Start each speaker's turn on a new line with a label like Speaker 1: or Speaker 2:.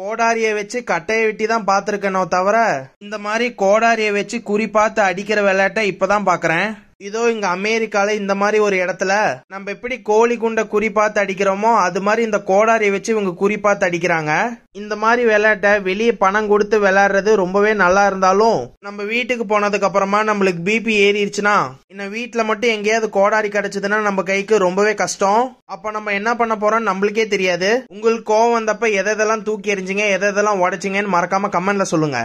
Speaker 1: கோடாரிய வச்சு கட்டையை வெட்டி தான் பார்த்துருக்கேனோ தவிர இந்த மாதிரி கோடாரிய வச்சு குறி பார்த்து அடிக்கிற விளையாட்டை இப்பதான் பாக்குறேன் இதோ இங்க அமெரிக்கால இந்த மாதிரி ஒரு இடத்துல நம்ம எப்படி கோழி குண்ட குறி பார்த்து அடிக்கிறோமோ அது மாதிரி இந்த கோடாரியை வச்சு இவங்க குறி பார்த்து அடிக்கிறாங்க இந்த மாதிரி விளையாட்ட வெளியே பணம் கொடுத்து விளையாடுறது ரொம்பவே நல்லா இருந்தாலும் நம்ம வீட்டுக்கு போனதுக்கு அப்புறமா நம்மளுக்கு பிபி ஏறிடுச்சுன்னா இன்னும் வீட்டுல மட்டும் எங்கேயாவது கோடாரி கிடைச்சதுன்னா நம்ம கைக்கு ரொம்பவே கஷ்டம் அப்ப நம்ம என்ன பண்ண போறோம் நம்மளுக்கே தெரியாது உங்களுக்கு கோவம் வந்தப்ப எதெல்லாம் தூக்கி எறிஞ்சிங்க எதெல்லாம் உடைச்சிங்கன்னு மறக்காம கமெண்ட்ல சொல்லுங்க